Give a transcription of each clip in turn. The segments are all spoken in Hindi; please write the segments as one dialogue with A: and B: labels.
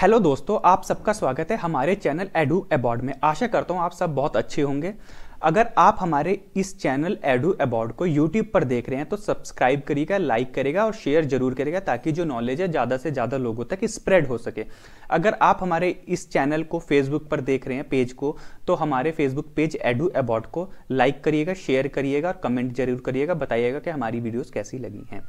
A: हेलो दोस्तों आप सबका स्वागत है हमारे चैनल एडू अबॉर्ड में आशा करता हूँ आप सब बहुत अच्छे होंगे अगर आप हमारे इस चैनल एडू अबॉर्ड को यूट्यूब पर देख रहे हैं तो सब्सक्राइब करिएगा लाइक करेगा और शेयर जरूर करेगा ताकि जो नॉलेज है ज़्यादा से ज़्यादा लोगों तक स्प्रेड हो सके अगर आप हमारे इस चैनल को फेसबुक पर देख रहे हैं पेज को तो हमारे फेसबुक पेज एडू अबॉर्ड को लाइक करिएगा शेयर करिएगा और कमेंट जरूर करिएगा बताइएगा कि हमारी वीडियोज़ कैसी लगी हैं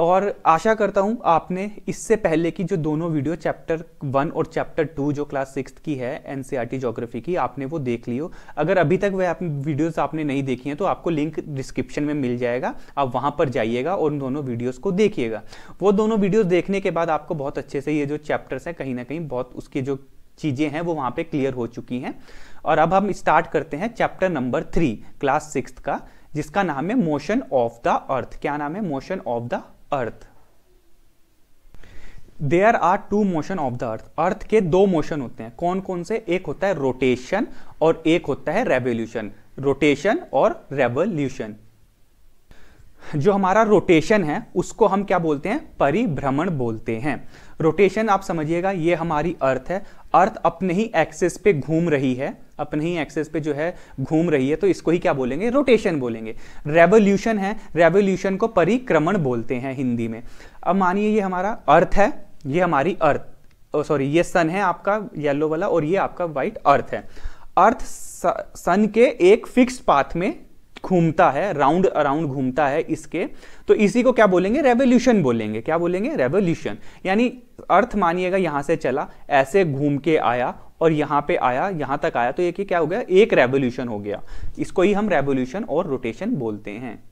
A: और आशा करता हूँ आपने इससे पहले की जो दोनों वीडियो चैप्टर वन और चैप्टर टू जो क्लास सिक्स की है एन ज्योग्राफी e की आपने वो देख ली हो अगर अभी तक वह आप वीडियोज़ आपने नहीं देखी हैं तो आपको लिंक डिस्क्रिप्शन में मिल जाएगा आप वहाँ पर जाइएगा और उन दोनों वीडियोज़ को देखिएगा वो दोनों वीडियोज़ देखने के बाद आपको बहुत अच्छे से ये जो चैप्टर्स हैं कहीं ना कहीं बहुत उसकी जो चीज़ें हैं वो वहाँ पर क्लियर हो चुकी हैं और अब हम स्टार्ट करते हैं chapter number three class six का जिसका नाम है मोशन ऑफ द अर्थ क्या नाम है motion of the earth there are two motion of the earth earth के दो मोशन होते हैं कौन कौन से एक होता है रोटेशन और एक होता है रेवोल्यूशन रोटेशन और रेवोल्यूशन जो हमारा रोटेशन है उसको हम क्या बोलते हैं परिभ्रमण बोलते हैं रोटेशन आप समझिएगा ये हमारी अर्थ है अर्थ अपने ही एक्सेस पे घूम रही है अपने ही एक्सेस पे जो है घूम रही है तो इसको ही क्या बोलेंगे रोटेशन बोलेंगे रेवोल्यूशन है रेवोल्यूशन को परिक्रमण बोलते हैं हिंदी में अब मानिए ये हमारा अर्थ है ये हमारी अर्थ सॉरी ये सन है आपका येलो वाला और ये आपका व्हाइट अर्थ है अर्थ सन के एक फिक्स पाथ में घूमता है राउंड अराउंड घूमता है इसके तो इसी को क्या बोलेंगे रेवोल्यूशन बोलेंगे क्या बोलेंगे रेवोल्यूशन यानी अर्थ मानिएगा यहां से चला ऐसे घूम के आया और यहां पे आया यहां तक आया तो ये क्या हो गया एक रेवोल्यूशन हो गया इसको ही हम रेवोल्यूशन और रोटेशन बोलते हैं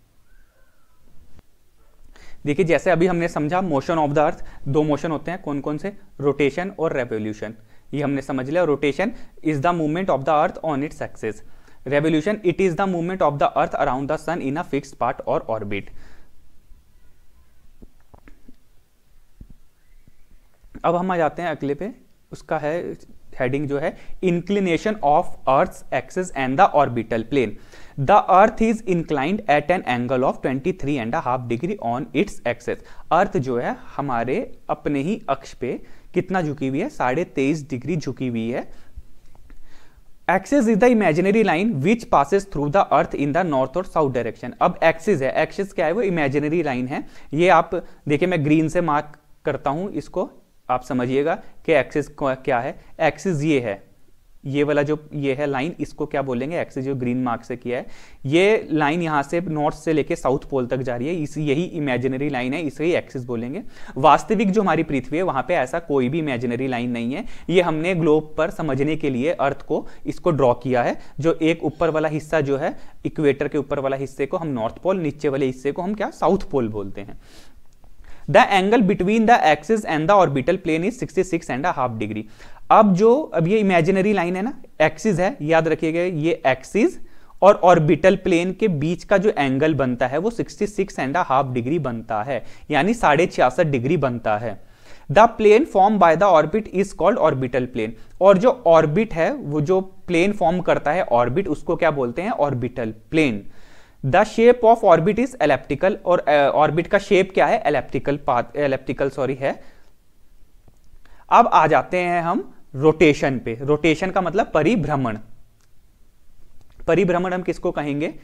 A: देखिए जैसे अभी हमने समझा मोशन ऑफ द अर्थ दो मोशन होते हैं कौन कौन से रोटेशन और रेवोल्यूशन ये हमने समझ लिया rotation is the movement of the earth on its axis revolution it is the movement of the earth around the sun in a fix path और ऑर्बिट अब हम आ जाते हैं अगले पे उसका है हेडिंग जो है inclination of earth axis and the orbital plane the earth is inclined at an angle of 23 three and half degree on its axis earth जो है हमारे अपने ही अक्ष पे कितना झुकी हुई है साढ़े तेईस डिग्री झुकी हुई है axis is the imaginary line which passes through the earth in the north और साउथ डायरेक्शन अब एक्सिस है एक्सिस क्या है वो इमेजिनरी लाइन है ये आप देखिए मैं ग्रीन से मार्क करता हूँ इसको आप समझिएगा कि एक्सिस क्या है एक्सिस ये है ये वाला जो ये है लाइन इसको क्या बोलेंगे एक्सिस जो ग्रीन मार्क से किया है ये लाइन यहाँ से नॉर्थ से लेके साउथ पोल तक जा रही है इस यही इमेजिनरी लाइन है इसे ही एक्सिस बोलेंगे वास्तविक जो हमारी पृथ्वी है वहाँ पे ऐसा कोई भी इमेजिनरी लाइन नहीं है ये हमने ग्लोब पर समझने के लिए अर्थ को इसको ड्रॉ किया है जो एक ऊपर वाला हिस्सा जो है इक्वेटर के ऊपर वाला हिस्से को हम नॉर्थ पोल नीचे वाले हिस्से को हम क्या साउथ पोल बोलते हैं the angle between the axis and the orbital plane is six and half degree अब जो अब ये इमेजिनरी लाइन है ना एक्सिस है याद रखिएगा ये एक्सिस और ऑर्बिटल प्लेन के बीच का जो एंगल बनता है वो 66 एंड हाफ डिग्री बनता है यानी साढ़े छियासठ डिग्री बनता है the plane form by the orbit is called orbital plane और जो ऑर्बिट है वो जो प्लेन फॉर्म करता है ऑर्बिट उसको क्या बोलते हैं orbital plane the shape of orbit is elliptical और ऑर्बिट uh, का शेप क्या है एलेप्टिकल पाथ एलेप्टिकल सॉरी है अब आ जाते हैं हम रोटेशन पे रोटेशन का मतलब परिभ्रमण परिभ्रमण हम किसको कहेंगे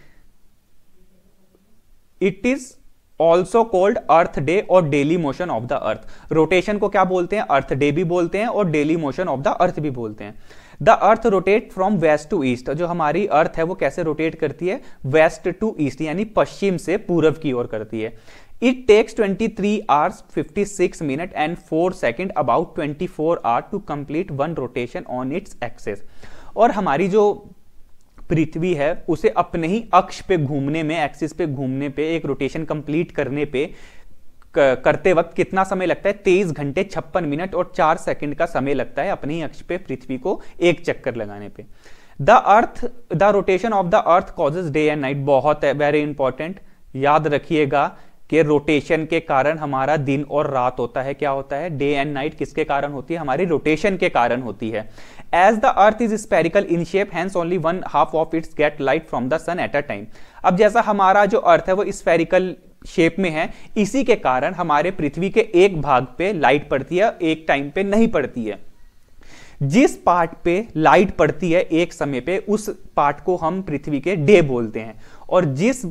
A: it is also called earth day और daily motion of the earth rotation को क्या बोलते हैं अर्थ डे भी बोलते हैं और daily motion of the earth भी बोलते हैं the earth rotate from west to east तो जो हमारी अर्थ है वो कैसे रोटेट करती है वेस्ट टू ईस्ट यानी पश्चिम से पूर्व की ओर करती है it takes 23 three hours fifty six minute and four second about 24 four hour to complete one rotation on its axis और हमारी जो पृथ्वी है उसे अपने ही अक्ष पे घूमने में एक्सिस पे घूमने पे एक रोटेशन कंप्लीट करने पे करते वक्त कितना समय लगता है तेईस घंटे छप्पन मिनट और चार सेकंड का समय लगता है अपने ही अक्ष पे पृथ्वी को एक चक्कर लगाने पे the earth the rotation of the earth causes day and night बहुत है वेरी इंपॉर्टेंट याद रखिएगा कि रोटेशन के कारण हमारा दिन और रात होता है क्या होता है डे एंड नाइट किसके कारण होती है हमारी रोटेशन के कारण होती है as the earth is spherical in shape hence only one half of its get light from the sun at a time अब जैसा हमारा जो अर्थ है वो स्पेरिकल शेप में है इसी के कारण हमारे पृथ्वी के एक भाग पे लाइट पड़ती है एक टाइम पे नहीं पड़ती है जिस पार्ट पे लाइट पड़ती है एक समय पे उस पार्ट को हम पृथ्वी के डे बोलते हैं और जिस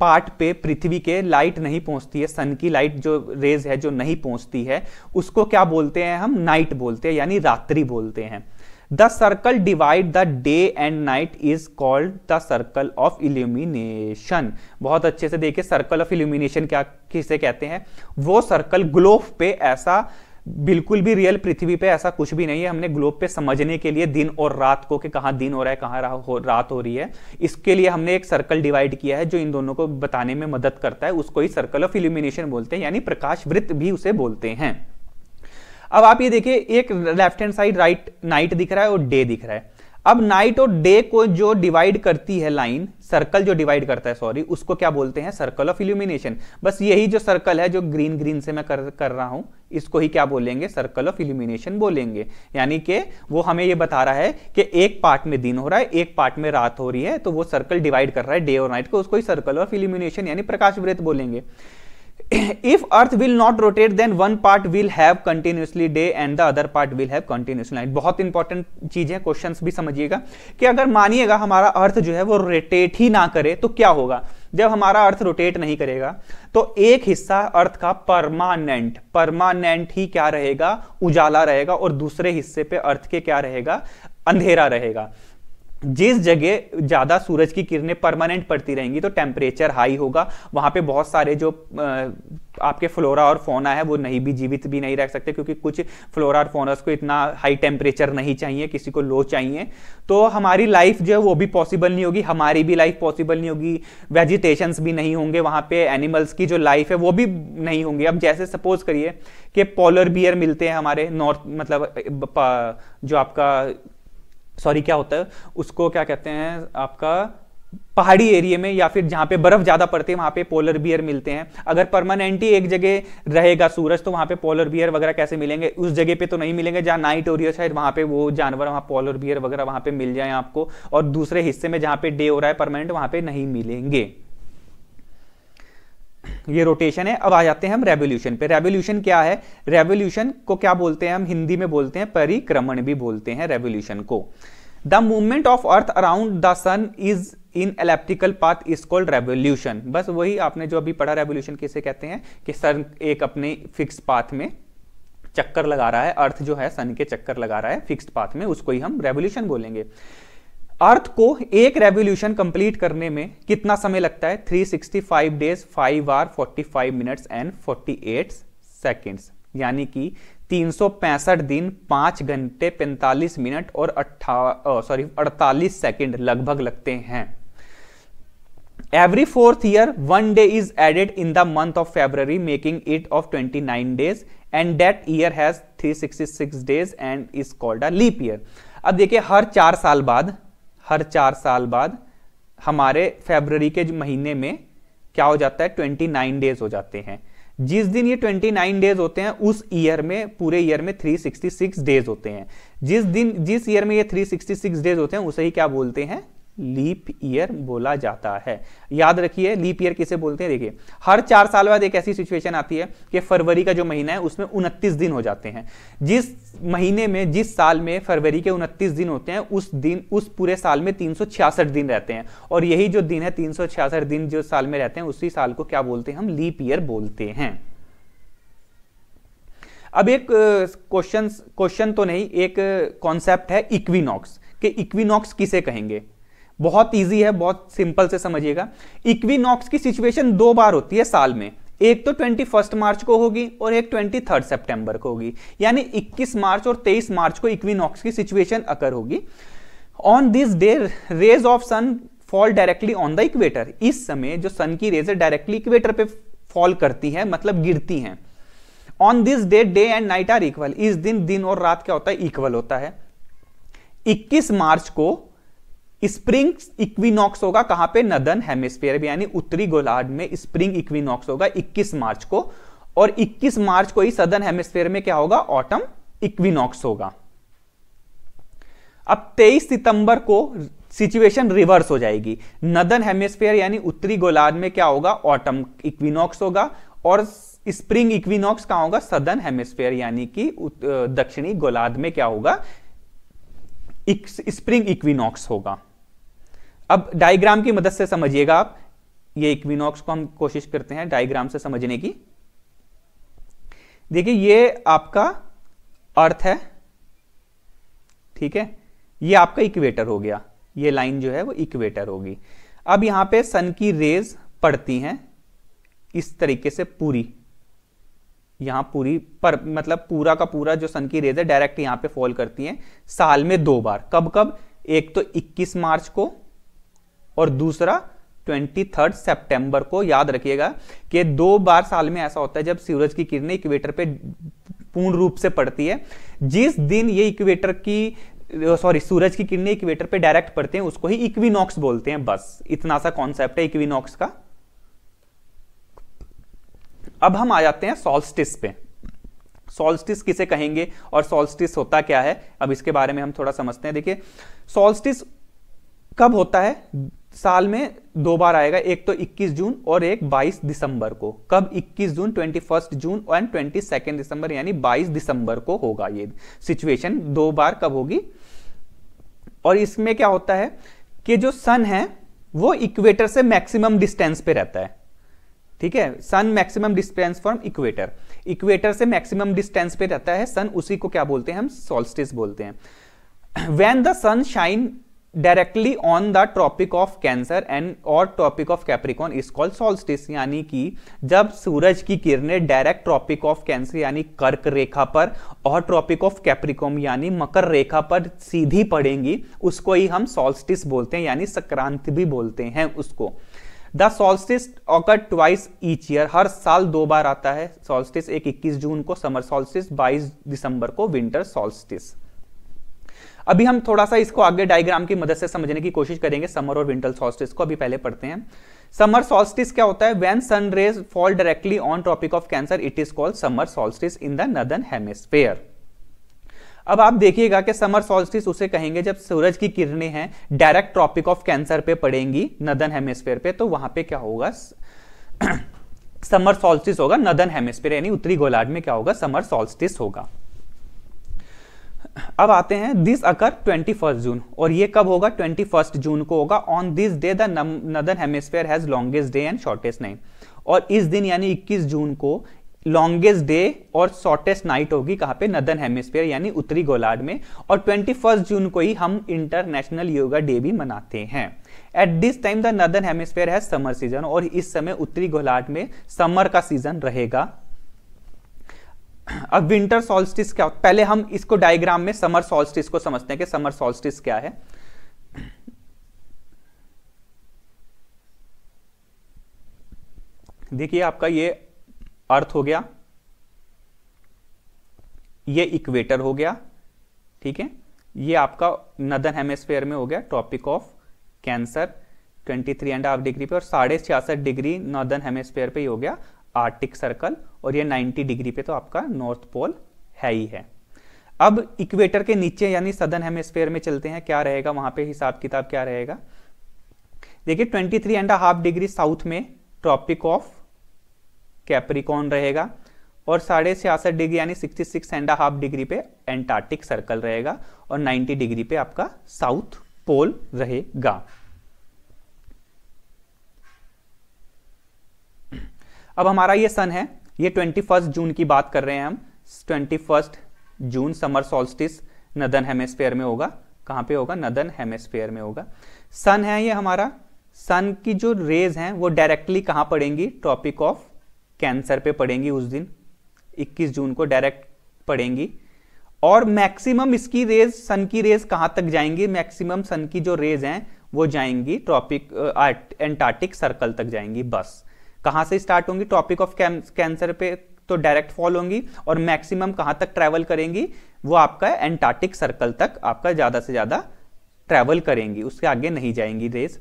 A: पार्ट पे पृथ्वी के लाइट नहीं पहुंचती है सन की लाइट जो रेज है जो नहीं पहुंचती है उसको क्या बोलते हैं हम नाइट बोलते हैं यानी रात्रि बोलते हैं the circle divide the day and night is called the circle of illumination बहुत अच्छे से देखिए सर्कल ऑफ इल्यूमिनेशन क्या किसे कहते हैं वो सर्कल ग्लोब पे ऐसा बिल्कुल भी रियल पृथ्वी पे ऐसा कुछ भी नहीं है हमने ग्लोब पे समझने के लिए दिन और रात को कि कहाँ दिन हो रहा है कहाँ हो, रात हो रही है इसके लिए हमने एक सर्कल डिवाइड किया है जो इन दोनों को बताने में मदद करता है उसको ही सर्कल ऑफ इल्यूमिनेशन बोलते हैं यानी प्रकाश वृत्त भी उसे बोलते हैं अब आप ये देखिए एक left hand side right night दिख रहा है और डे दिख रहा है अब नाइट और डे को जो डिवाइड करती है लाइन सर्कल जो डिवाइड करता है सॉरी उसको क्या बोलते हैं सर्कल ऑफ इल्यूमिनेशन बस यही जो सर्कल है जो ग्रीन ग्रीन से मैं कर कर रहा हूं इसको ही क्या बोलेंगे सर्कल ऑफ इल्यूमिनेशन बोलेंगे यानी कि वो हमें ये बता रहा है कि एक पार्ट में दिन हो रहा है एक पार्ट में रात हो रही है तो वो सर्कल डिवाइड कर रहा है डे और नाइट को उसको ही सर्कल ऑफ इल्यूमिनेशन यानी प्रकाश वृत्त बोलेंगे if earth will not rotate then one part will have continuously day and the other part will have continuous night बहुत इंपॉर्टेंट चीज है क्वेश्चन भी समझिएगा कि अगर मानिएगा हमारा अर्थ जो है वो रोटेट ही ना करे तो क्या होगा जब हमारा अर्थ रोटेट नहीं करेगा तो एक हिस्सा अर्थ का परमानेंट परमानेंट ही क्या रहेगा उजाला रहेगा और दूसरे हिस्से पे अर्थ के क्या रहेगा अंधेरा रहेगा जिस जगह ज़्यादा सूरज की किरणें परमानेंट पड़ती रहेंगी तो टेम्परेचर हाई होगा वहाँ पे बहुत सारे जो आपके फ्लोरा और फोना है वो नहीं भी जीवित भी नहीं रह सकते क्योंकि कुछ फ्लोरा और फोनस को इतना हाई टेम्परेचर नहीं चाहिए किसी को लो चाहिए तो हमारी लाइफ जो है वो भी पॉसिबल नहीं होगी हमारी भी लाइफ पॉसिबल नहीं होगी वेजिटेशंस भी नहीं होंगे वहाँ पे एनिमल्स की जो लाइफ है वो भी नहीं होंगी अब जैसे सपोज करिए कि पोलर बियर मिलते हैं हमारे नॉर्थ मतलब जो आपका सॉरी क्या होता है उसको क्या कहते हैं आपका पहाड़ी एरिया में या फिर जहाँ पे बर्फ ज़्यादा पड़ती है वहाँ पे पोलर बियर मिलते हैं अगर परमानेंटली एक जगह रहेगा सूरज तो वहाँ पे पोलर बियर वगैरह कैसे मिलेंगे उस जगह पे तो नहीं मिलेंगे जहाँ नाइट हो रही है शायद वहाँ पे वो जानवर वहाँ पोलर बियर वगैरह वहाँ पे मिल जाए आपको और दूसरे हिस्से में जहाँ पे डे हो रहा है परमानेंट वहाँ पे नहीं मिलेंगे ये रोटेशन है अब आ जाते हैं हम रेवोल्यूशन पे रेवोल्यूशन क्या है रेवोल्यूशन को क्या बोलते हैं हम हिंदी में बोलते हैं परिक्रमण भी बोलते हैं रेवोल्यूशन को the movement of earth around the sun is in elliptical path is called revolution बस वही आपने जो अभी पढ़ा रेवोल्यूशन किसे कहते हैं कि सन एक अपने फिक्स पाथ में चक्कर लगा रहा है अर्थ जो है सन के चक्कर लगा रहा है फिक्स पाथ में उसको ही हम रेवोल्यूशन बोलेंगे अर्थ को एक रेवोल्यूशन कंप्लीट करने में कितना समय लगता है 365 days 5 hour 45 minutes and 48 seconds यानी कि 365 दिन 5 घंटे 45 मिनट और अट्ठा सॉरी 48 सेकेंड लगभग लगते हैं every fourth year one day is added in the month of February making it of 29 days and that year has 366 days and is called a leap year अब देखिए हर चार साल बाद हर चार साल बाद हमारे फेबररी के महीने में क्या हो जाता है ट्वेंटी नाइन डेज हो जाते हैं जिस दिन ये ट्वेंटी नाइन डेज होते हैं उस ईयर में पूरे ईयर में थ्री सिक्सटी सिक्स डेज होते हैं जिस दिन जिस ईयर में ये सिक्स डेज होते हैं उसे ही क्या बोलते हैं लीप ईयर बोला जाता है याद रखिए लीप ईयर किसे बोलते हैं देखिए हर चार साल बाद एक ऐसी सिचुएशन आती है कि फरवरी का जो महीना है उसमें उनतीस दिन हो जाते हैं जिस महीने में जिस साल में फरवरी के उनतीस दिन होते हैं उस दिन उस पूरे साल में तीन दिन रहते हैं और यही जो दिन है तीन दिन जो साल में रहते हैं उसी साल को क्या बोलते हैं हम लीप ईयर बोलते हैं अब एक क्वेश्चन क्वेश्चन तो नहीं एक कॉन्सेप्ट है इक्विनॉक्स कि इक्विनॉक्स किसे कहेंगे बहुत ईजी है बहुत सिंपल से समझिएगा इक्विनॉक्स की सिचुएशन दो बार होती है साल में एक तो 21 मार्च को होगी और एक 23 सितंबर को होगी यानी 21 मार्च और 23 मार्च को इक्विनॉक्स की सिचुएशन अकर होगी on this day rays of sun fall directly on the equator इस समय जो सन की रेज डायरेक्टली इक्वेटर पे फॉल करती है मतलब गिरती हैं on this day day and night are equal इस दिन दिन और रात क्या होता है इक्वल होता है 21 मार्च को स्प्रिंग इक्विनॉक्स होगा कहां पे नदन हेमिस्फीयर यानी उत्तरी गोलार्ध में स्प्रिंग इक्विनॉक्स होगा 21 मार्च को और 21 मार्च को ही सदन हेमिस्फीयर में क्या होगा ऑटम इक्विनॉक्स होगा अब 23 सितंबर को सिचुएशन रिवर्स हो जाएगी नदन हेमिस्फीयर यानी उत्तरी गोलार्ध में क्या होगा ऑटम इक्विनॉक्स होगा और स्प्रिंग इक्विनॉक्स कहा होगा सदन हेमिस्फीयर यानी कि दक्षिणी गोलार्ध में क्या होगा स्प्रिंग इक्विनॉक्स होगा अब डायग्राम की मदद से समझिएगा आप ये इक्विनॉक्स को हम कोशिश करते हैं डायग्राम से समझने की देखिए ये आपका अर्थ है ठीक है ये आपका इक्वेटर हो गया ये लाइन जो है वो इक्वेटर होगी अब यहां पे सन की रेज पड़ती हैं इस तरीके से पूरी यहां पूरी पर मतलब पूरा का पूरा जो सन की रेज है डायरेक्ट यहां पे फॉल करती हैं साल में दो बार कब कब एक तो 21 मार्च को और दूसरा ट्वेंटी थर्ड सेप्टेंबर को याद रखिएगा कि दो बार साल में ऐसा होता है जब सूरज की किरणें इक्वेटर पे पूर्ण रूप से पड़ती है जिस दिन ये इक्वेटर की सॉरी सूरज की किरणें इक्वेटर पे डायरेक्ट पड़ते हैं उसको ही इक्विनॉक्स बोलते हैं बस इतना सा कॉन्सेप्ट है इक्विनॉक्स का अब हम आ जाते हैं सॉल्स्टिस पे सॉल्स्टिस किसे कहेंगे और सॉल्स्टिस होता क्या है अब इसके बारे में हम थोड़ा समझते हैं देखिए सॉल्स्टिस कब होता है साल में दो बार आएगा एक तो 21 जून और एक 22 दिसंबर को कब 21 जून 21 जून एंड सेकेंड दिसंबर यानी 22 दिसंबर को होगा ये सिचुएशन दो बार कब होगी और इसमें क्या होता है कि जो सन है वो इक्वेटर से मैक्सिमम डिस्टेंस पे रहता है ठीक है sun maximum distance from equator equator से मैक्सिमम डिस्टेंस पे रहता है सन उसी को क्या बोलते हैं हम सोल्स्टिस बोलते हैं when the sun shine directly on the tropic of cancer and और tropic of Capricorn is called solstice यानी कि जब सूरज की किरणें डायरेक्ट ट्रॉपिक ऑफ कैंसर यानी कर्क रेखा पर और ट्रॉपिक ऑफ कैप्रिकॉम यानी मकर रेखा पर सीधी पड़ेंगी उसको ही हम सोल्स्टिस बोलते हैं यानी संक्रांति भी बोलते हैं उसको the solstice occur twice each year हर साल दो बार आता है सोल्स्टिस एक 21 जून को समर सोल्स्टिस 22 दिसंबर को विंटर सोल्स्टिस अभी हम थोड़ा सा इसको आगे डायग्राम की मदद से समझने की कोशिश करेंगे समर और विंटर सॉस्टिस को अभी पहले पढ़ते हैं समर सॉल्स्टिस क्या होता है when sun rays fall directly on tropic of cancer it is called summer solstice in the northern hemisphere अब आप देखिएगा कि समर सॉल्स्टिस उसे कहेंगे जब सूरज की किरणें हैं डायरेक्ट ट्रॉपिक ऑफ कैंसर पे पड़ेंगी नदन हेमिस्फेयर पे तो वहां पे क्या होगा समर सॉल्स्टिस होगा नदन हेमिस्फेयर यानी उत्तरी गोलार्ध में क्या होगा समर सॉल्स्टिस होगा अब आते हैं this occur twenty first June और ये कब होगा ट्वेंटी फर्स्ट जून को होगा on this day the northern hemisphere has longest day and shortest night और इस दिन यानी इक्कीस जून को लॉन्गेस्ट डे और शॉर्टेस्ट नाइट होगी कहाँ पे नदन हेमिस्फेयर यानी उत्तरी गोलार्ड में और ट्वेंटी फर्स्ट जून को ही हम इंटरनेशनल योगा डे भी मनाते हैं at this time the northern hemisphere है समर सीजन और इस समय उत्तरी गोलार्ड में समर का सीजन रहेगा अब विंटर सॉल्स्टिस क्या पहले हम इसको डायग्राम में समर सॉल्स्टिस को समझते हैं कि समर सॉल्स्टिस क्या है देखिए आपका ये अर्थ हो गया ये इक्वेटर हो गया ठीक है ये आपका नदन हेमेस्फेयर में हो गया tropic of cancer 23 and half degree पे और साढ़े छियासठ डिग्री नॉर्दर्न हेमेस्फेयर पे ही हो गया आर्टिक सर्कल और ये 90 डिग्री पे तो आपका नॉर्थ पोल है ही है अब इक्वेटर के नीचे यानी सदन हेमस्फेयर में चलते हैं क्या रहेगा वहां पे हिसाब किताब क्या रहेगा देखिए 23 three and half degree south में ट्रॉपिक ऑफ कैप्रिकॉन रहेगा और साढ़े छियासठ डिग्री यानी 66 सिक्स एंड हाफ डिग्री पे एंटार्क्टिक सर्कल रहेगा और 90 डिग्री पे आपका साउथ पोल रहेगा अब हमारा ये सन है ये ट्वेंटी फर्स्ट जून की बात कर रहे हैं हम twenty first June summer solstice northern hemisphere में होगा कहाँ पे होगा नदन हेमेस्फेयर में होगा सन है ये हमारा सन की जो रेज हैं वो डायरेक्टली कहाँ पड़ेंगी ट्रॉपिक ऑफ कैंसर पे पड़ेंगी उस दिन 21 जून को डायरेक्ट पड़ेंगी और मैक्सिमम इसकी रेज सन की रेज कहाँ तक जाएंगी मैक्सिमम सन की जो रेज हैं वो जाएंगी ट्रॉपिक एंटार्टिक सर्कल तक जाएंगी बस कहाँ से स्टार्ट होंगी टॉपिक ऑफ कैंसर पे तो डायरेक्ट फॉल होंगी और मैक्सिमम कहाँ तक ट्रैवल करेंगी वो आपका एंटार्टिक सर्कल तक आपका ज़्यादा से ज़्यादा ट्रैवल करेंगी उसके आगे नहीं जाएंगी रेस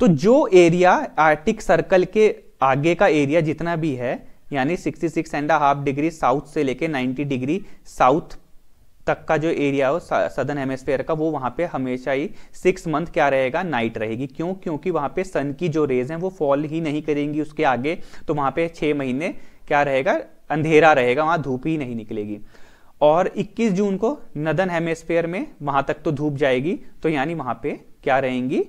A: तो जो एरिया आर्टिक सर्कल के आगे का एरिया जितना भी है यानी 66 एंड हाफ डिग्री साउथ से लेके 90 डिग्री साउथ तक का जो एरिया हो सदन हेमोस्फेयर का वो वहाँ पे हमेशा ही सिक्स मंथ क्या रहेगा नाइट रहेगी क्यों क्योंकि वहाँ पे सन की जो रेज हैं वो फॉल ही नहीं करेंगी उसके आगे तो वहाँ पे छः महीने क्या रहेगा अंधेरा रहेगा वहाँ धूप ही नहीं निकलेगी और 21 जून को नदन हेमेस्फेयर में वहाँ तक तो धूप जाएगी तो यानी वहाँ पर क्या रहेंगी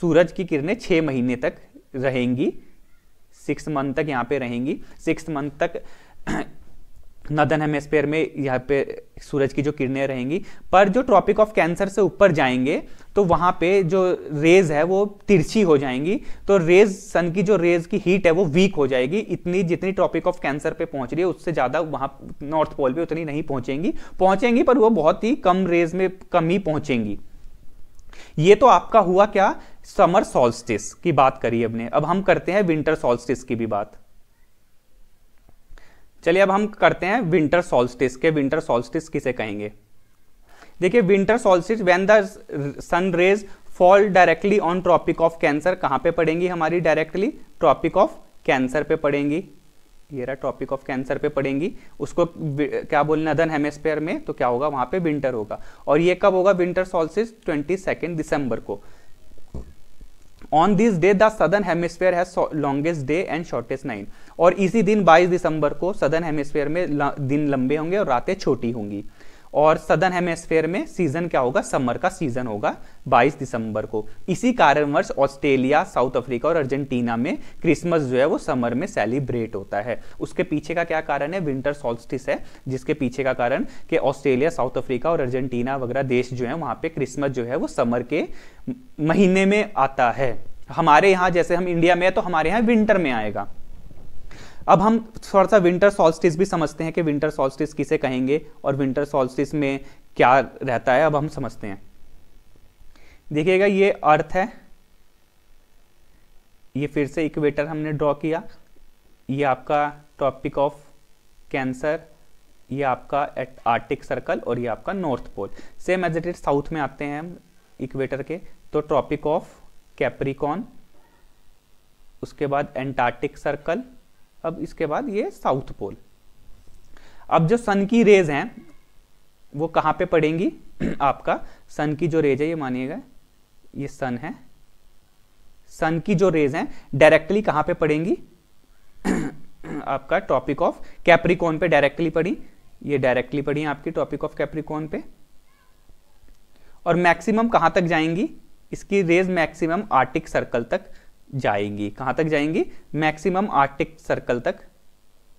A: सूरज की किरणें छः महीने तक रहेंगी सिक्स मंथ तक यहाँ पर रहेंगी सिक्स मंथ तक नदन हेमेस्फेयर में यहाँ पे सूरज की जो किरणें रहेंगी पर जो ट्रॉपिक ऑफ कैंसर से ऊपर जाएंगे तो वहाँ पे जो रेज है वो तिरछी हो जाएंगी तो रेज सन की जो रेज की हीट है वो वीक हो जाएगी इतनी जितनी ट्रॉपिक ऑफ कैंसर पे पहुँच रही है उससे ज़्यादा वहाँ नॉर्थ पोल पे उतनी नहीं पहुँचेंगी पहुँचेंगी पर वो बहुत ही कम रेज में कम ही पहुँचेंगी ये तो आपका हुआ क्या समर सॉल्स्टिस की बात करी हमने अब हम करते हैं विंटर सॉल्स्टिस की भी बात चलिए अब हम करते हैं विंटर सॉल्स्टिस के विंटर सॉल्स्टिस किसे कहेंगे देखिए winter solstice when the sun rays fall directly on tropic of cancer कहाँ पे पड़ेंगी हमारी डायरेक्टली ट्रॉपिक ऑफ कैंसर पे पड़ेंगी ये रहा ट्रॉपिक ऑफ कैंसर पे पड़ेंगी उसको क्या बोलना दन हेमस्फेयर में तो क्या होगा वहाँ पे विंटर होगा और ये कब होगा winter solstice twenty second December को on this day the southern hemisphere has longest day and shortest night और इसी दिन 22 दिसंबर को सदर्न हेमिस्फेयर में दिन लंबे होंगे और रातें छोटी होंगी और सदर्न हेमेस्फेयर में सीजन क्या होगा समर का सीजन होगा 22 दिसंबर को इसी कारणवश ऑस्ट्रेलिया साउथ अफ्रीका और अर्जेंटीना में क्रिसमस जो है वो समर में सेलिब्रेट होता है उसके पीछे का क्या कारण है विंटर सॉल्स्टिस है जिसके पीछे का कारण कि ऑस्ट्रेलिया साउथ अफ्रीका और अर्जेंटीना वगैरह देश जो है वहाँ पर क्रिसमस जो है वो समर के महीने में आता है हमारे यहाँ जैसे हम इंडिया में है तो हमारे यहाँ विंटर में आएगा अब हम थोड़ा सा विंटर सॉल्स्टिस भी समझते हैं कि विंटर सॉल्स्टिस किसे कहेंगे और विंटर सॉल्स्टिस में क्या रहता है अब हम समझते हैं देखिएगा ये अर्थ है ये फिर से इक्वेटर हमने ड्रॉ किया ये आपका टॉपिक ऑफ कैंसर ये आपका आर्टिक सर्कल और ये आपका north pole same as it is south में आते हैं हम इक्वेटर के तो ट्रॉपिक ऑफ कैप्रिकॉन उसके बाद एंटार्टिक सर्कल अब इसके बाद ये साउथ पोल अब जो सन की रेज हैं वो कहाँ पे पड़ेंगी आपका सन की जो रेज है ये मानिएगा ये सन है सन की जो रेज हैं डायरेक्टली कहाँ पे पड़ेंगी आपका टॉपिक ऑफ कैप्रिकॉन पे डायरेक्टली पड़ी ये डायरेक्टली पड़ी आपकी टॉपिक ऑफ कैप्रिकॉन पे और मैक्सिमम कहाँ तक जाएंगी इसकी रेज मैक्सिमम आर्टिक सर्कल तक जाएंगी कहां तक जाएंगी मैक्सिमम आर्टिक सर्कल तक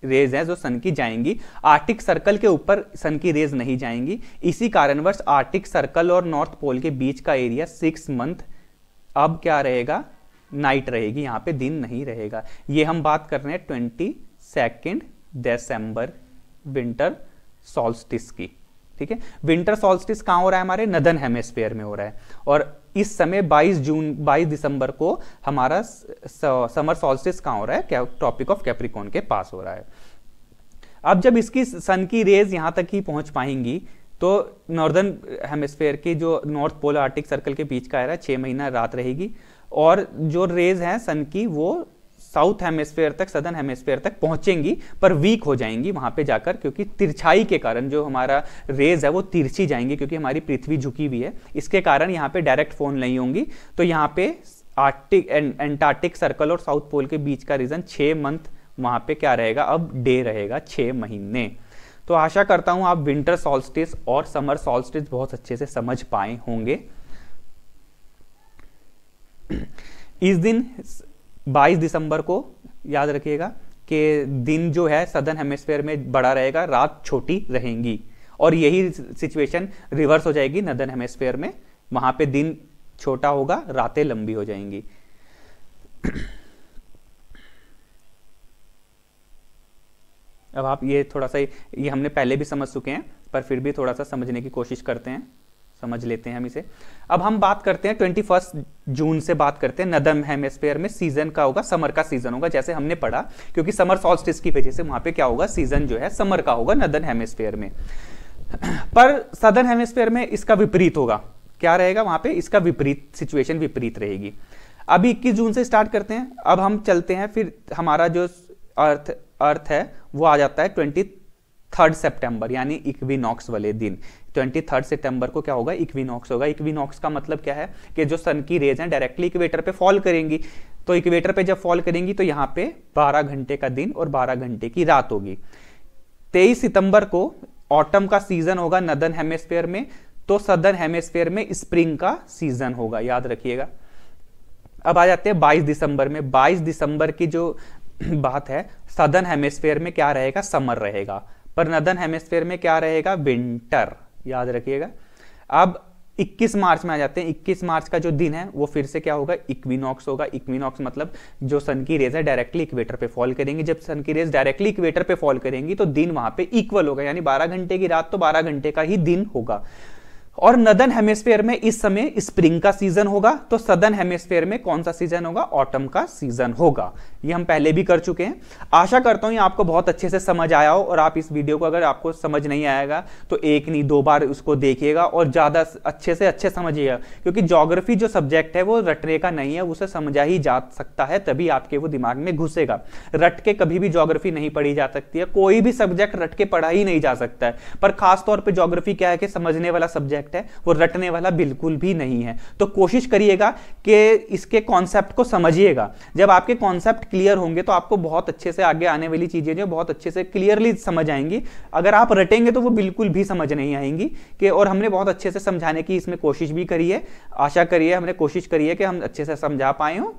A: रेज है जो सन की जाएंगी आर्टिक सर्कल के ऊपर सन की रेज नहीं जाएंगी इसी कारणवश आर्टिक सर्कल और नॉर्थ पोल के बीच का एरिया सिक्स मंथ अब क्या रहेगा नाइट रहेगी यहां पे दिन नहीं रहेगा ये हम बात कर रहे हैं twenty second December winter solstice की ठीक है विंटर सॉल्स्टिस कहां हो रहा है हमारे नदन हेमेस्फेयर में हो रहा है और इस समय 22 जून 22 दिसंबर को हमारा समर सॉल्स्टिस कहाँ हो रहा है टॉपिक ऑफ कैप्रिकॉन के पास हो रहा है अब जब इसकी सन की रेज यहाँ तक ही पहुँच पाएंगी तो नॉर्दर्न हेमिस्फेयर की जो नॉर्थ पोल आर्टिक सर्कल के बीच का आ रहा है छः महीना रात रहेगी और जो रेज है सन की वो साउथ हेमिस्फेयर तक सदर्न हेमिस्फेयर तक पहुंचेंगी पर वीक हो जाएंगी वहां पे जाकर क्योंकि तिरछाई के कारण जो हमारा रेज है वो तिरछी जाएंगी क्योंकि हमारी पृथ्वी झुकी हुई है इसके कारण यहाँ पे डायरेक्ट फोन नहीं होंगी तो यहाँ पे आर्टिक एंटार्टिक सर्कल और साउथ पोल के बीच का रीजन छः मंथ वहाँ पे क्या रहेगा अब डे रहेगा छः महीने तो आशा करता हूँ आप विंटर सॉल्स्टिस और समर सॉल्स्टिस बहुत अच्छे से समझ पाए होंगे इस दिन 22 दिसंबर को याद रखिएगा कि दिन जो है सदन हेमिस्फेयर में बड़ा रहेगा रात छोटी रहेंगी और यही सिचुएशन रिवर्स हो जाएगी नदन हेमिस्फेयर में वहां पे दिन छोटा होगा रातें लंबी हो जाएंगी अब आप ये थोड़ा सा ये हमने पहले भी समझ चुके हैं पर फिर भी थोड़ा सा समझने की कोशिश करते हैं समझ लेते हैं हम इसे अब हम बात करते हैं ट्वेंटी फर्स्ट जून से बात करते हैं नदम हेमेस्फेयर में सीजन का होगा समर का सीजन होगा जैसे हमने पढ़ा क्योंकि समर सॉल्स्टिस की वजह से वहां पे क्या होगा सीजन जो है समर का होगा नदन हेमेस्फेयर में पर सदन हेमेस्फेयर में इसका विपरीत होगा क्या रहेगा वहां पे इसका विपरीत सिचुएशन विपरीत रहेगी अभी इक्कीस जून से स्टार्ट करते हैं अब हम चलते हैं फिर हमारा जो अर्थ अर्थ है वो आ जाता है ट्वेंटी थर्ड सेप्टेम्बर यानी इक्विनॉक्स वाले दिन ट्वेंटी थर्ड सितंबर को क्या होगा इक्विनॉक्स होगा इक्विनॉक्स का मतलब क्या है कि जो सन की रेज है डायरेक्टली इक्वेटर पे फॉल करेंगी तो इक्वेटर पे जब फॉल करेंगी तो यहाँ पे 12 घंटे का दिन और 12 घंटे की रात होगी 23 सितंबर को ऑटम का सीजन होगा नदन हेमेस्फेयर में तो सदर्न हेमेस्फेयर में स्प्रिंग का सीजन होगा याद रखिएगा अब आ जाते हैं 22 दिसंबर में 22 दिसंबर की जो बात है सदर्न हेमेस्फेयर में क्या रहेगा समर रहेगा पर नदन हेमेस्फेयर में क्या रहेगा विंटर याद रखिएगा अब 21 मार्च में आ जाते हैं 21 मार्च का जो दिन है वो फिर से क्या होगा इक्विनॉक्स होगा इक्विनॉक्स मतलब जो सन की रेज है डायरेक्टली इक्वेटर पे फॉल करेंगी जब सन की रेज डायरेक्टली इक्वेटर पे फॉल करेंगी तो दिन वहां पे इक्वल होगा यानी 12 घंटे की रात तो 12 घंटे का ही दिन होगा और नदन हेमेस्फेयर में इस समय स्प्रिंग का सीजन होगा तो सदन हेमेस्फेयर में कौन सा सीजन होगा ऑटम का सीजन होगा ये हम पहले भी कर चुके हैं आशा करता हूं ये आपको बहुत अच्छे से समझ आया हो और आप इस वीडियो को अगर आपको समझ नहीं आएगा तो एक नहीं दो बार उसको देखिएगा और ज़्यादा अच्छे से अच्छे समझिएगा क्योंकि जोग्राफी जो सब्जेक्ट है वो रटने का नहीं है उसे समझा ही जा सकता है तभी आपके वो दिमाग में घुसेगा रट के कभी भी जोग्राफी नहीं पढ़ी जा सकती है कोई भी सब्जेक्ट रट के पढ़ा ही नहीं जा सकता है पर खासतौर पर जोग्राफी क्या है कि समझने वाला सब्जेक्ट सब्जेक्ट है वो रटने वाला बिल्कुल भी नहीं है तो कोशिश करिएगा कि इसके कॉन्सेप्ट को समझिएगा जब आपके कॉन्सेप्ट क्लियर होंगे तो आपको बहुत अच्छे से आगे आने वाली चीज़ें जो बहुत अच्छे से क्लियरली समझ आएंगी अगर आप रटेंगे तो वो बिल्कुल भी समझ नहीं आएंगी कि और हमने बहुत अच्छे से समझाने की इसमें कोशिश भी करी है आशा करिए हमने कोशिश करी है कि हम अच्छे से समझा पाए हों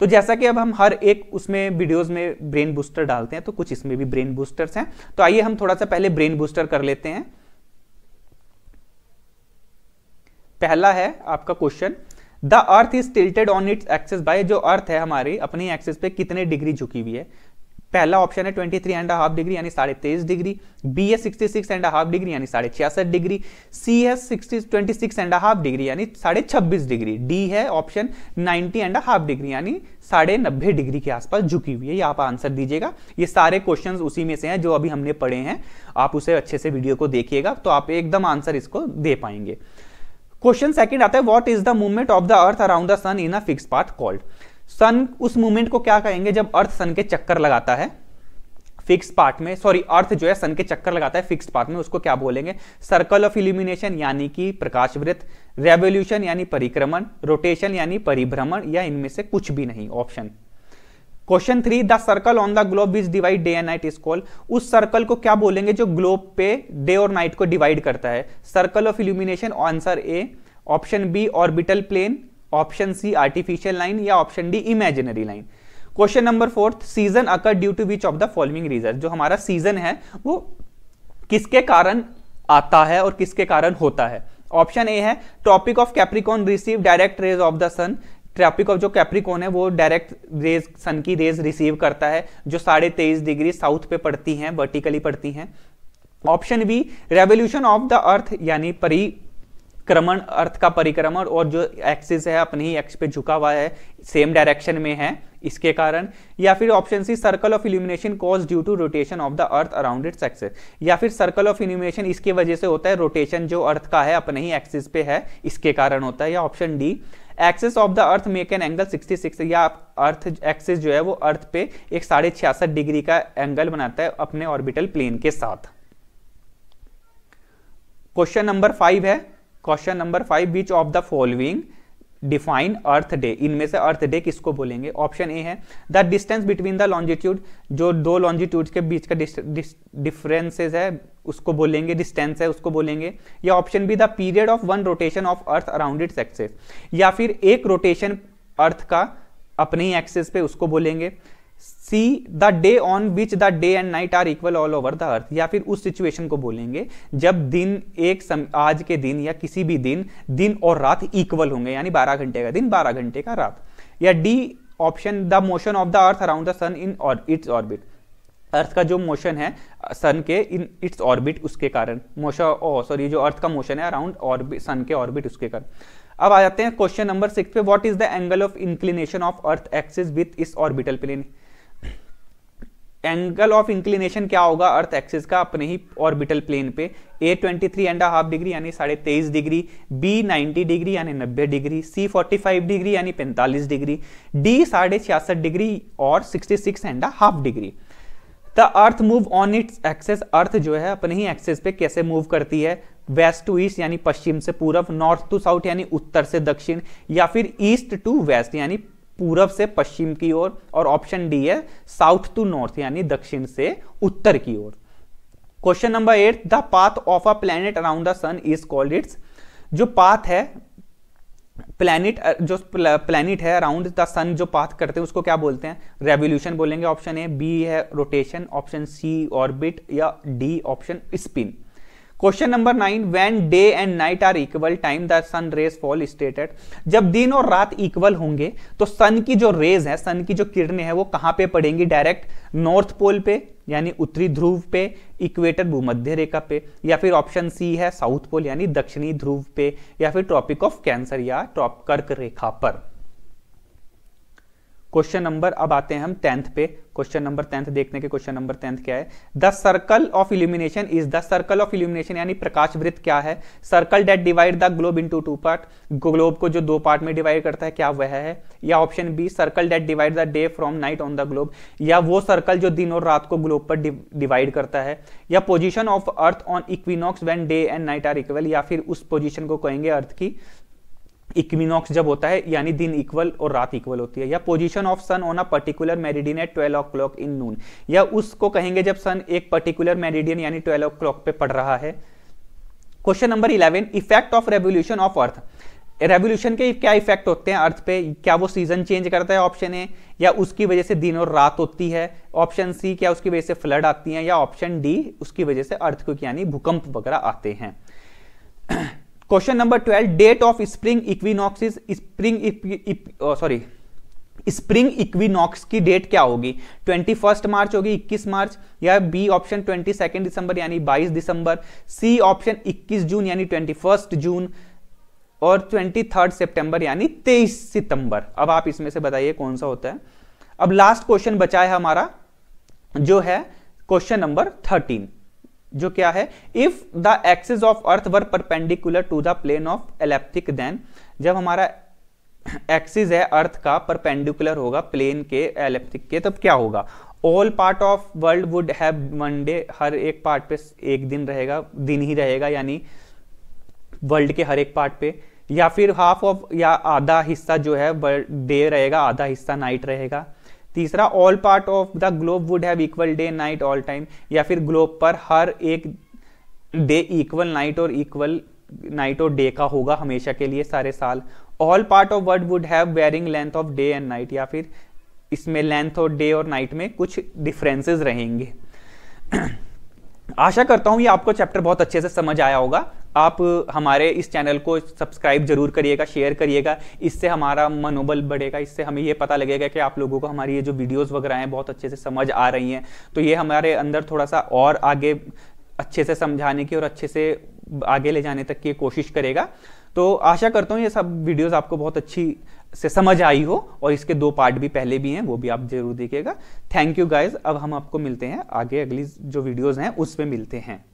A: तो जैसा कि अब हम हर एक उसमें वीडियोस में ब्रेन बूस्टर डालते हैं तो कुछ इसमें भी ब्रेन बूस्टर्स हैं तो आइए हम थोड़ा सा पहले ब्रेन बूस्टर कर लेते हैं पहला है आपका question the earth is tilted on its axis by जो अर्थ है हमारी अपनी एक्सेस पे कितने डिग्री झुकी हुई है पहला ऑप्शन है twenty three and half degree यानी साढ़े तेईस डिग्री बी है sixty six and half degree यानी साढ़े छियासठ डिग्री सी है sixty twenty six and half degree यानी साढ़े छब्बीस डिग्री डी है option ninety and half degree यानी साढ़े नब्बे डिग्री के आसपास झुकी हुई है ये आप आंसर दीजिएगा ये सारे क्वेश्चन उसी में से हैं जो अभी हमने पढ़े हैं आप उसे अच्छे से वीडियो को देखिएगा तो आप एकदम आंसर इसको दे पाएंगे क्वेश्चन सेकंड आता है what is the movement of the earth around the sun in a fix path called sun उस मूवमेंट को क्या कहेंगे जब अर्थ सन के चक्कर लगाता है फिक्स पार्ट में सॉरी अर्थ जो है सन के चक्कर लगाता है फिक्स पार्ट में उसको क्या बोलेंगे सर्कल ऑफ इल्यूमिनेशन यानी कि प्रकाश वृत्त रेवोल्यूशन यानी परिक्रमण रोटेशन यानी परिभ्रमण या इनमें से कुछ भी नहीं option question three the circle on the globe is divide day and night is call उस सर्कल को क्या बोलेंगे जो ग्लोब पे डे और नाइट को डिवाइड करता है circle of illumination answer A option B orbital plane option C artificial line या option D imaginary line question number fourth season occur due to which of the following reason जो हमारा सीजन है वो किसके कारण आता है और किसके कारण होता है ऑप्शन ए है tropic of Capricorn receive direct rays of the sun tropic of जो कैप्रिकोन है वो डायरेक्ट रेज सन की रेज रिसीव करता है जो साढ़े तेईस डिग्री साउथ पे पड़ती हैं वर्टिकली पड़ती हैं option B revolution of the earth यानी परी क्रमण अर्थ का परिक्रमण और जो एक्सिस है अपने ही एक्स पे झुका हुआ है सेम डायरेक्शन में है इसके कारण या फिर option C circle of illumination cause due to rotation of the earth around its axis या फिर सर्कल ऑफ इल्यूमिनेशन इसके वजह से होता है रोटेशन जो अर्थ का है अपने ही एक्सिस पे है इसके कारण होता है या option D axis of the earth make an angle 66 या अर्थ एक्सिस जो है वो अर्थ पे एक साढ़े छियासठ डिग्री का एंगल बनाता है अपने ऑर्बिटल प्लेन के साथ क्वेश्चन नंबर फाइव है question number five which of the following define earth day इनमें से अर्थ डे किसको बोलेंगे ऑप्शन ए है the distance between the longitude जो दो लॉन्जिट्यूड के बीच का डिफरेंसेज है उसको बोलेंगे डिस्टेंस है उसको बोलेंगे या option B the period of one rotation of earth around its axis या फिर एक रोटेशन अर्थ का अपने ही एक्सेस पे उसको बोलेंगे C the day on which the day and night are equal all over the earth या फिर उस सिचुएशन को बोलेंगे जब दिन एक सम, आज के दिन या किसी भी दिन दिन और रात इक्वल होंगे यानी 12 घंटे का दिन 12 घंटे का रात या D option the motion of the earth around the sun in its orbit earth का जो मोशन है सन के इन इट्स ऑर्बिट उसके कारण मोशन सॉरी oh, जो अर्थ का मोशन है अराउंड ऑर्बिट सन के ऑर्बिट उसके कारण अब आ जाते हैं क्वेश्चन नंबर सिक्स पे what is the angle of inclination of earth axis with इस orbital plane angle of inclination क्या होगा अर्थ एक्सिस का अपने ही ऑर्बिटल प्लेन पे A twenty three and half degree यानी साढ़े तेईस डिग्री बी नाइन्टी डिग्री यानी नब्बे degree C forty five degree यानी पैंतालीस डिग्री डी साढ़े छियासठ डिग्री और sixty six and half degree the earth move on its axis earth जो है अपने ही एक्सेस पे कैसे मूव करती है वेस्ट टू ईस्ट यानी पश्चिम से पूर्व नॉर्थ टू साउथ यानी उत्तर से दक्षिण या फिर ईस्ट टू वेस्ट यानी पूरब से पश्चिम की ओर और ऑप्शन डी है साउथ टू नॉर्थ यानी दक्षिण से उत्तर की ओर question number eight the path of a planet around the sun is called its जो पाथ है प्लैनेट जो प्लैनेट है अराउंड द सन जो पाथ करते हैं उसको क्या बोलते हैं रेवोल्यूशन बोलेंगे ऑप्शन ए बी है रोटेशन ऑप्शन सी ऑर्बिट या D option spin question number nine when day and night are equal time the sun rays fall stated जब दिन और रात इक्वल होंगे तो सन की जो रेज है सन की जो किरणें हैं वो कहां पे पड़ेंगी डायरेक्ट नॉर्थ पोल पे यानी उत्तरी ध्रुव पे इक्वेटर भूमध्य रेखा पे या फिर ऑप्शन सी है साउथ पोल यानी दक्षिणी ध्रुव पे या फिर ट्रॉपिक ऑफ कैंसर या ट्रॉप कर्क रेखा पर क्वेश्चन नंबर अब आते हैं हम टेंथ पे क्वेश्चन नंबर टेंथ देखने के क्वेश्चन नंबर टेंथ क्या है the circle of illumination is the circle of illumination यानी प्रकाश वृत्त क्या है circle that divide the globe into two part globe को जो दो पार्ट में डिवाइड करता है क्या वह है या option B circle that divide the day from night on the globe या वो सर्कल जो दिन और रात को ग्लोब पर डिवाइड करता है या position of earth on equinox when day and night are equal या फिर उस पोजिशन को कहेंगे अर्थ की इक्विनॉक्स जब होता है यानी दिन इक्वल और रात इक्वल होती है या position of sun on a particular meridian at twelve o'clock in noon या उसको कहेंगे जब सन एक पर्टिकुलर मेरिडियन यानी ट्वेल्व ओ क्लॉक पे पड़ रहा है question number eleven effect of revolution of earth revolution के क्या इफेक्ट होते हैं अर्थ पे क्या वो सीजन चेंज करता है ऑप्शन ए या उसकी वजह से दिन और रात होती है ऑप्शन सी क्या उसकी वजह से फ्लड आती है या ऑप्शन डी उसकी वजह से अर्थ को यानी भूकंप वगैरह आते हैं question number twelve date of spring is spring sorry spring equinox की डेट क्या होगी ट्वेंटी फर्स्ट मार्च होगी इक्कीस मार्च या B option twenty second December यानी बाईस दिसंबर सी ऑप्शन इक्कीस जून यानी ट्वेंटी फर्स्ट जून और ट्वेंटी थर्ड सेप्टेंबर यानी तेईस सितंबर अब आप इसमें से बताइए कौन सा होता है अब लास्ट क्वेश्चन बचा है हमारा जो है क्वेश्चन नंबर थर्टीन जो क्या है if the axis of earth were perpendicular to the plane of ecliptic then जब हमारा एक्सिस है अर्थ का परपेंडिकुलर होगा प्लेन के एलेप्थिक के तब क्या होगा all part of world would have one day हर एक पार्ट पे एक दिन रहेगा दिन ही रहेगा यानी वर्ल्ड के हर एक पार्ट पे या फिर हाफ ऑफ या आधा हिस्सा जो है डे रहेगा आधा हिस्सा नाइट रहेगा तीसरा all part of the globe would have equal day night all time या फिर ग्लोब पर हर एक डे इक्वल नाइट और इक्वल नाइट और डे का होगा हमेशा के लिए सारे साल all part of world would have varying length of day and night या फिर इसमें लेंथ और डे और नाइट में कुछ डिफरेंसेस रहेंगे आशा करता हूं ये आपको चैप्टर बहुत अच्छे से समझ आया होगा आप हमारे इस चैनल को सब्सक्राइब जरूर करिएगा शेयर करिएगा इससे हमारा मनोबल बढ़ेगा इससे हमें ये पता लगेगा कि आप लोगों को हमारी ये जो वीडियोस वगैरह हैं बहुत अच्छे से समझ आ रही हैं तो ये हमारे अंदर थोड़ा सा और आगे अच्छे से समझाने की और अच्छे से आगे ले जाने तक की कोशिश करेगा तो आशा करता हूँ ये सब वीडियोज़ आपको बहुत अच्छी से समझ आई हो और इसके दो पार्ट भी पहले भी हैं वो भी आप जरूर देखिएगा थैंक यू गाइज अब हम आपको मिलते हैं आगे अगली जो वीडियोज़ हैं उसमें मिलते हैं